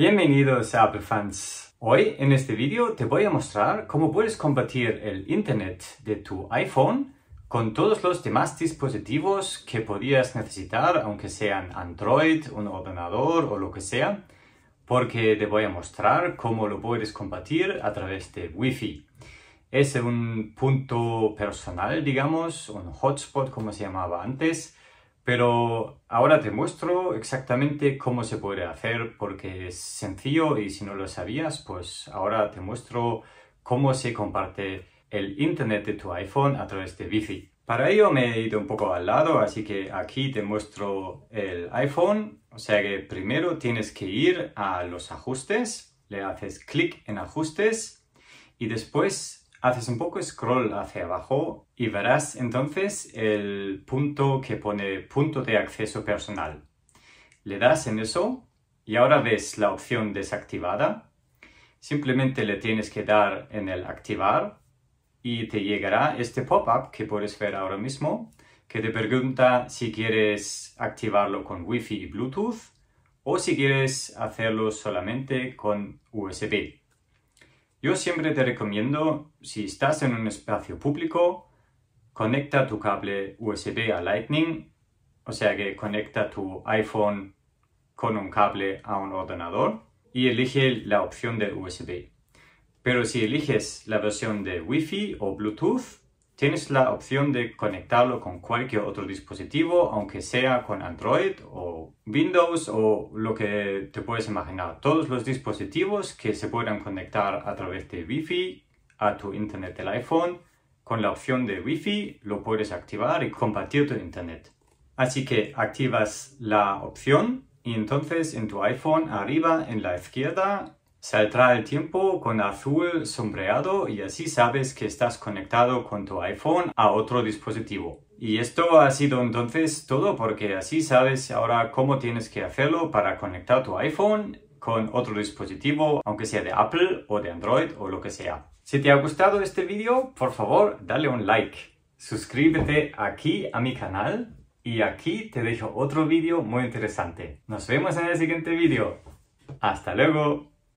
Bienvenidos a Apple fans. Hoy en este vídeo te voy a mostrar cómo puedes compartir el internet de tu iPhone con todos los demás dispositivos que podrías necesitar, aunque sean Android, un ordenador o lo que sea, porque te voy a mostrar cómo lo puedes compartir a través de Wi-Fi. Es un punto personal, digamos, un hotspot como se llamaba antes, pero ahora te muestro exactamente cómo se puede hacer porque es sencillo y si no lo sabías, pues ahora te muestro cómo se comparte el internet de tu iPhone a través de Wi-Fi. Para ello me he ido un poco al lado, así que aquí te muestro el iPhone. O sea que primero tienes que ir a los ajustes, le haces clic en ajustes y después Haces un poco scroll hacia abajo y verás entonces el punto que pone punto de acceso personal. Le das en eso y ahora ves la opción desactivada. Simplemente le tienes que dar en el activar y te llegará este pop-up que puedes ver ahora mismo que te pregunta si quieres activarlo con Wi-Fi y Bluetooth o si quieres hacerlo solamente con USB. Yo siempre te recomiendo, si estás en un espacio público, conecta tu cable USB a Lightning, o sea que conecta tu iPhone con un cable a un ordenador y elige la opción de USB. Pero si eliges la versión de Wi-Fi o Bluetooth, Tienes la opción de conectarlo con cualquier otro dispositivo, aunque sea con Android o Windows o lo que te puedes imaginar. Todos los dispositivos que se puedan conectar a través de Wi-Fi a tu Internet del iPhone, con la opción de Wi-Fi lo puedes activar y compartir tu Internet. Así que activas la opción y entonces en tu iPhone arriba en la izquierda Saldrá el tiempo con azul sombreado y así sabes que estás conectado con tu iPhone a otro dispositivo. Y esto ha sido entonces todo porque así sabes ahora cómo tienes que hacerlo para conectar tu iPhone con otro dispositivo, aunque sea de Apple o de Android o lo que sea. Si te ha gustado este vídeo, por favor, dale un like. Suscríbete aquí a mi canal y aquí te dejo otro vídeo muy interesante. Nos vemos en el siguiente vídeo. ¡Hasta luego!